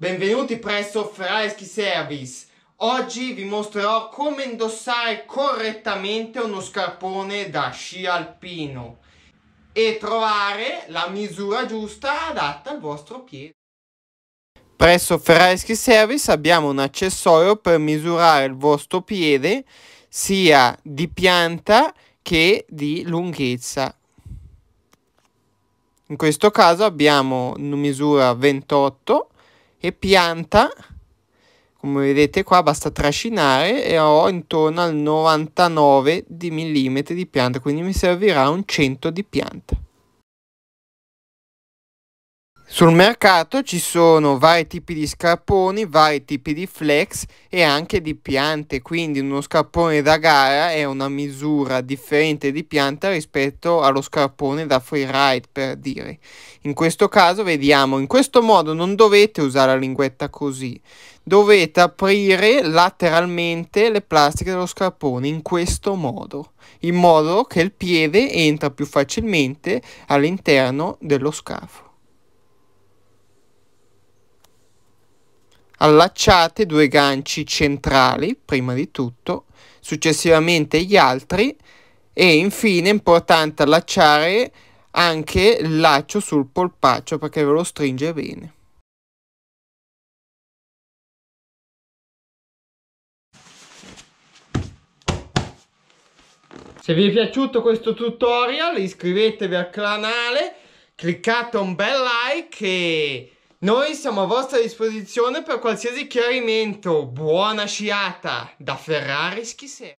Benvenuti presso Ferraschi Service. Oggi vi mostrerò come indossare correttamente uno scarpone da sci alpino e trovare la misura giusta adatta al vostro piede. Presso Ferraschi Service abbiamo un accessorio per misurare il vostro piede sia di pianta che di lunghezza. In questo caso abbiamo misura 28 e pianta come vedete qua basta trascinare e ho intorno al 99 di millimetri di pianta quindi mi servirà un 100 di pianta sul mercato ci sono vari tipi di scarponi, vari tipi di flex e anche di piante, quindi uno scarpone da gara è una misura differente di pianta rispetto allo scarpone da freeride per dire. In questo caso vediamo, in questo modo non dovete usare la linguetta così, dovete aprire lateralmente le plastiche dello scarpone in questo modo, in modo che il piede entra più facilmente all'interno dello scafo. Allacciate due ganci centrali, prima di tutto, successivamente gli altri e infine è importante allacciare anche il laccio sul polpaccio perché ve lo stringe bene. Se vi è piaciuto questo tutorial iscrivetevi al canale, cliccate un bel like e noi siamo a vostra disposizione per qualsiasi chiarimento. Buona sciata da Ferrari Schissera.